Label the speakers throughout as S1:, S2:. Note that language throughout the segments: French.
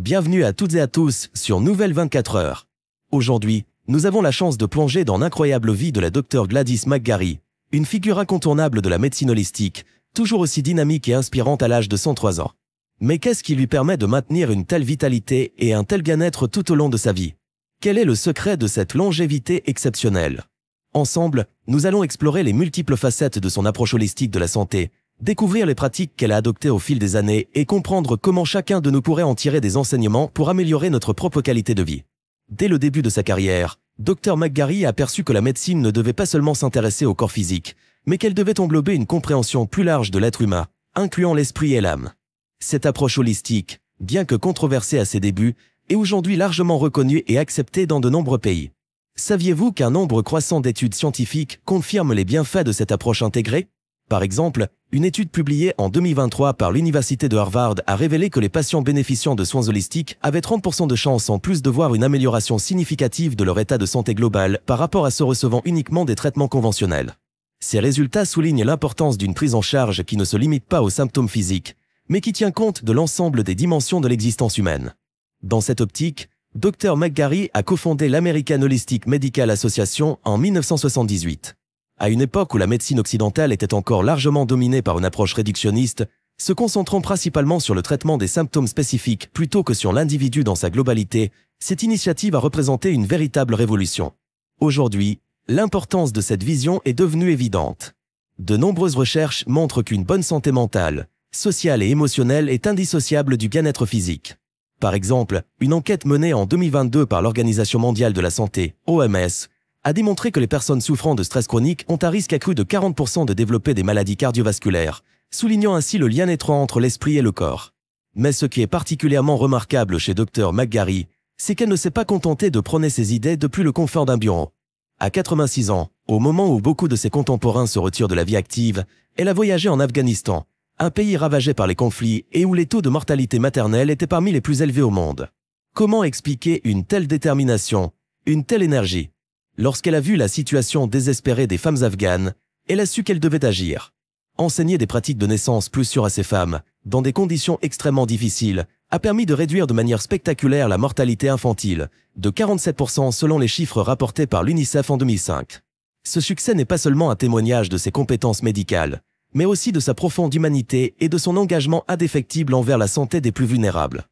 S1: Bienvenue à toutes et à tous sur Nouvelle 24 heures. Aujourd'hui, nous avons la chance de plonger dans l'incroyable vie de la docteure Gladys McGarry, une figure incontournable de la médecine holistique, toujours aussi dynamique et inspirante à l'âge de 103 ans. Mais qu'est-ce qui lui permet de maintenir une telle vitalité et un tel bien-être tout au long de sa vie Quel est le secret de cette longévité exceptionnelle Ensemble, nous allons explorer les multiples facettes de son approche holistique de la santé, découvrir les pratiques qu'elle a adoptées au fil des années et comprendre comment chacun de nous pourrait en tirer des enseignements pour améliorer notre propre qualité de vie. Dès le début de sa carrière, Dr McGarry a aperçu que la médecine ne devait pas seulement s'intéresser au corps physique, mais qu'elle devait englober une compréhension plus large de l'être humain, incluant l'esprit et l'âme. Cette approche holistique, bien que controversée à ses débuts, est aujourd'hui largement reconnue et acceptée dans de nombreux pays. Saviez-vous qu'un nombre croissant d'études scientifiques confirme les bienfaits de cette approche intégrée Par exemple, une étude publiée en 2023 par l'Université de Harvard a révélé que les patients bénéficiant de soins holistiques avaient 30% de chances en plus de voir une amélioration significative de leur état de santé global par rapport à ceux recevant uniquement des traitements conventionnels. Ces résultats soulignent l'importance d'une prise en charge qui ne se limite pas aux symptômes physiques, mais qui tient compte de l'ensemble des dimensions de l'existence humaine. Dans cette optique, Dr. McGarry a cofondé l'American Holistic Medical Association en 1978 à une époque où la médecine occidentale était encore largement dominée par une approche réductionniste, se concentrant principalement sur le traitement des symptômes spécifiques plutôt que sur l'individu dans sa globalité, cette initiative a représenté une véritable révolution. Aujourd'hui, l'importance de cette vision est devenue évidente. De nombreuses recherches montrent qu'une bonne santé mentale, sociale et émotionnelle est indissociable du bien-être physique. Par exemple, une enquête menée en 2022 par l'Organisation mondiale de la santé, OMS, a démontré que les personnes souffrant de stress chronique ont un risque accru de 40% de développer des maladies cardiovasculaires, soulignant ainsi le lien étroit entre l'esprit et le corps. Mais ce qui est particulièrement remarquable chez Dr McGarry, c'est qu'elle ne s'est pas contentée de prôner ses idées depuis le confort d'un bureau. À 86 ans, au moment où beaucoup de ses contemporains se retirent de la vie active, elle a voyagé en Afghanistan, un pays ravagé par les conflits et où les taux de mortalité maternelle étaient parmi les plus élevés au monde. Comment expliquer une telle détermination, une telle énergie Lorsqu'elle a vu la situation désespérée des femmes afghanes, elle a su qu'elle devait agir. Enseigner des pratiques de naissance plus sûres à ces femmes, dans des conditions extrêmement difficiles, a permis de réduire de manière spectaculaire la mortalité infantile, de 47% selon les chiffres rapportés par l'UNICEF en 2005. Ce succès n'est pas seulement un témoignage de ses compétences médicales, mais aussi de sa profonde humanité et de son engagement indéfectible envers la santé des plus vulnérables.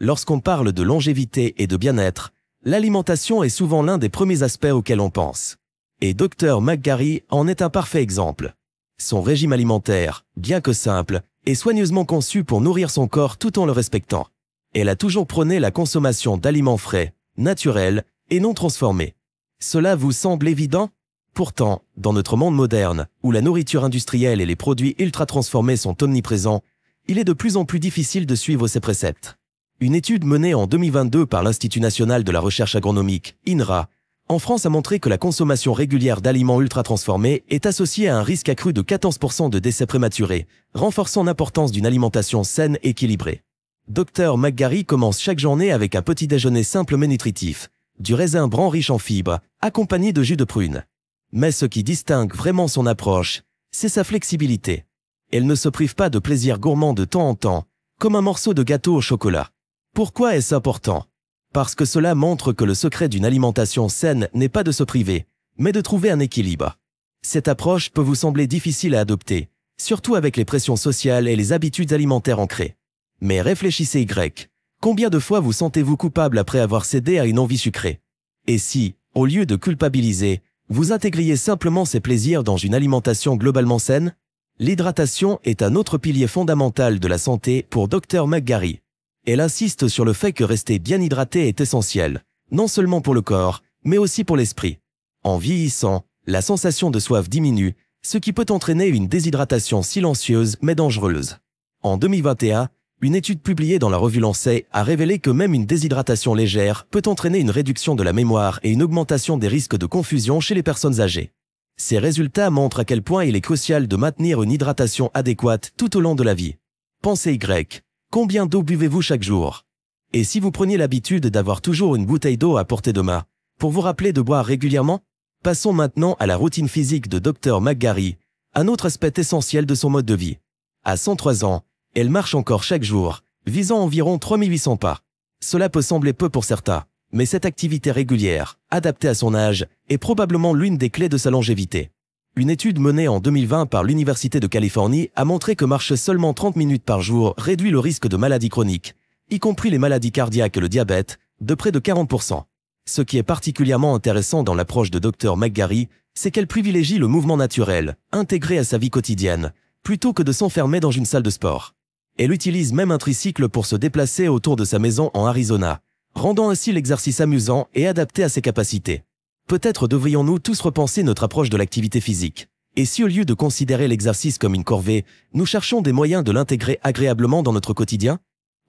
S1: Lorsqu'on parle de longévité et de bien-être, l'alimentation est souvent l'un des premiers aspects auxquels on pense. Et Dr McGarry en est un parfait exemple. Son régime alimentaire, bien que simple, est soigneusement conçu pour nourrir son corps tout en le respectant. Elle a toujours prôné la consommation d'aliments frais, naturels et non transformés. Cela vous semble évident Pourtant, dans notre monde moderne, où la nourriture industrielle et les produits ultra transformés sont omniprésents, il est de plus en plus difficile de suivre ces préceptes. Une étude menée en 2022 par l'Institut national de la recherche agronomique, INRA, en France a montré que la consommation régulière d'aliments ultra-transformés est associée à un risque accru de 14% de décès prématurés, renforçant l'importance d'une alimentation saine et équilibrée. Dr McGarry commence chaque journée avec un petit déjeuner simple mais nutritif, du raisin brun riche en fibres, accompagné de jus de prune. Mais ce qui distingue vraiment son approche, c'est sa flexibilité. Elle ne se prive pas de plaisirs gourmands de temps en temps, comme un morceau de gâteau au chocolat. Pourquoi est-ce important Parce que cela montre que le secret d'une alimentation saine n'est pas de se priver, mais de trouver un équilibre. Cette approche peut vous sembler difficile à adopter, surtout avec les pressions sociales et les habitudes alimentaires ancrées. Mais réfléchissez Y. Combien de fois vous sentez-vous coupable après avoir cédé à une envie sucrée Et si, au lieu de culpabiliser, vous intégriez simplement ces plaisirs dans une alimentation globalement saine L'hydratation est un autre pilier fondamental de la santé pour Dr. McGarry. Elle insiste sur le fait que rester bien hydraté est essentiel, non seulement pour le corps, mais aussi pour l'esprit. En vieillissant, la sensation de soif diminue, ce qui peut entraîner une déshydratation silencieuse mais dangereuse. En 2021, une étude publiée dans la revue Lancet a révélé que même une déshydratation légère peut entraîner une réduction de la mémoire et une augmentation des risques de confusion chez les personnes âgées. Ces résultats montrent à quel point il est crucial de maintenir une hydratation adéquate tout au long de la vie. Pensez Y. Combien d'eau buvez-vous chaque jour Et si vous preniez l'habitude d'avoir toujours une bouteille d'eau à portée de main, pour vous rappeler de boire régulièrement Passons maintenant à la routine physique de Dr McGarry, un autre aspect essentiel de son mode de vie. À 103 ans, elle marche encore chaque jour, visant environ 3800 pas. Cela peut sembler peu pour certains, mais cette activité régulière, adaptée à son âge, est probablement l'une des clés de sa longévité. Une étude menée en 2020 par l'Université de Californie a montré que marcher seulement 30 minutes par jour réduit le risque de maladies chroniques, y compris les maladies cardiaques et le diabète, de près de 40%. Ce qui est particulièrement intéressant dans l'approche de Dr McGarry, c'est qu'elle privilégie le mouvement naturel, intégré à sa vie quotidienne, plutôt que de s'enfermer dans une salle de sport. Elle utilise même un tricycle pour se déplacer autour de sa maison en Arizona, rendant ainsi l'exercice amusant et adapté à ses capacités. Peut-être devrions-nous tous repenser notre approche de l'activité physique. Et si au lieu de considérer l'exercice comme une corvée, nous cherchons des moyens de l'intégrer agréablement dans notre quotidien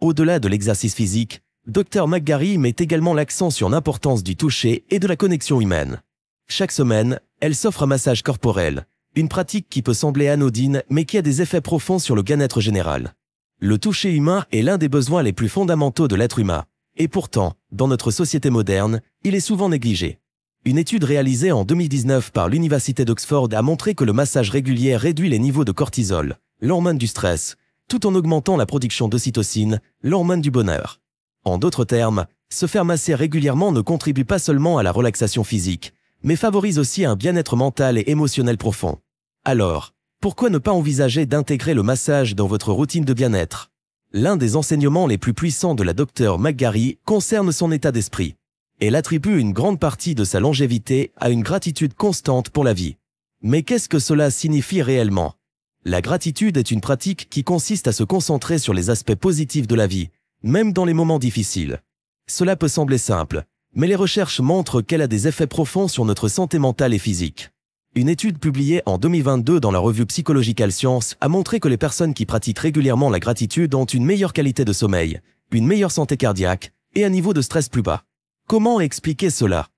S1: Au-delà de l'exercice physique, Dr McGarry met également l'accent sur l'importance du toucher et de la connexion humaine. Chaque semaine, elle s'offre un massage corporel, une pratique qui peut sembler anodine mais qui a des effets profonds sur le bien-être général. Le toucher humain est l'un des besoins les plus fondamentaux de l'être humain. Et pourtant, dans notre société moderne, il est souvent négligé. Une étude réalisée en 2019 par l'Université d'Oxford a montré que le massage régulier réduit les niveaux de cortisol, l'hormone du stress, tout en augmentant la production d'ocytocine, l'hormone du bonheur. En d'autres termes, se faire masser régulièrement ne contribue pas seulement à la relaxation physique, mais favorise aussi un bien-être mental et émotionnel profond. Alors, pourquoi ne pas envisager d'intégrer le massage dans votre routine de bien-être L'un des enseignements les plus puissants de la docteure McGarry concerne son état d'esprit. Elle attribue une grande partie de sa longévité à une gratitude constante pour la vie. Mais qu'est-ce que cela signifie réellement La gratitude est une pratique qui consiste à se concentrer sur les aspects positifs de la vie, même dans les moments difficiles. Cela peut sembler simple, mais les recherches montrent qu'elle a des effets profonds sur notre santé mentale et physique. Une étude publiée en 2022 dans la revue Psychological Science a montré que les personnes qui pratiquent régulièrement la gratitude ont une meilleure qualité de sommeil, une meilleure santé cardiaque et un niveau de stress plus bas. Comment expliquer cela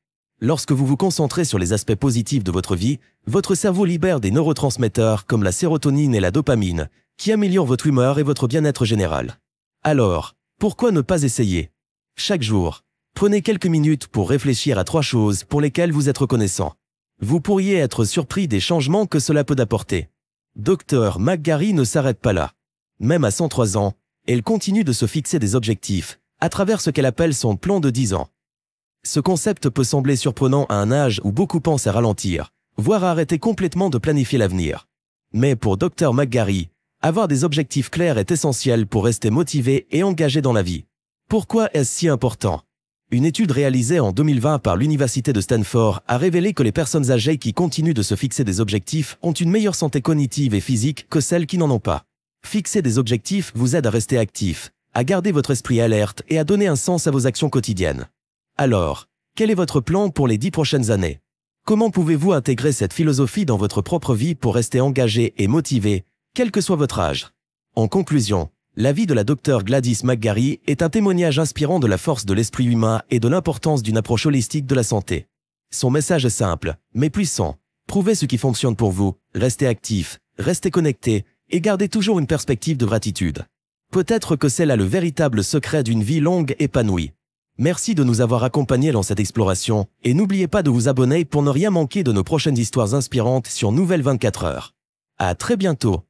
S1: Lorsque vous vous concentrez sur les aspects positifs de votre vie, votre cerveau libère des neurotransmetteurs comme la sérotonine et la dopamine, qui améliorent votre humeur et votre bien-être général. Alors, pourquoi ne pas essayer Chaque jour, prenez quelques minutes pour réfléchir à trois choses pour lesquelles vous êtes reconnaissant. Vous pourriez être surpris des changements que cela peut apporter. Docteur McGarry ne s'arrête pas là. Même à 103 ans, elle continue de se fixer des objectifs, à travers ce qu'elle appelle son plan de 10 ans. Ce concept peut sembler surprenant à un âge où beaucoup pensent à ralentir, voire à arrêter complètement de planifier l'avenir. Mais pour Dr McGarry, avoir des objectifs clairs est essentiel pour rester motivé et engagé dans la vie. Pourquoi est-ce si important Une étude réalisée en 2020 par l'Université de Stanford a révélé que les personnes âgées qui continuent de se fixer des objectifs ont une meilleure santé cognitive et physique que celles qui n'en ont pas. Fixer des objectifs vous aide à rester actif, à garder votre esprit alerte et à donner un sens à vos actions quotidiennes. Alors, quel est votre plan pour les dix prochaines années Comment pouvez-vous intégrer cette philosophie dans votre propre vie pour rester engagé et motivé, quel que soit votre âge En conclusion, la vie de la docteure Gladys McGarry est un témoignage inspirant de la force de l'esprit humain et de l'importance d'une approche holistique de la santé. Son message est simple, mais puissant. Prouvez ce qui fonctionne pour vous, restez actif, restez connecté et gardez toujours une perspective de gratitude. Peut-être que c'est là le véritable secret d'une vie longue épanouie. Merci de nous avoir accompagnés dans cette exploration, et n'oubliez pas de vous abonner pour ne rien manquer de nos prochaines histoires inspirantes sur Nouvelle 24 heures. À très bientôt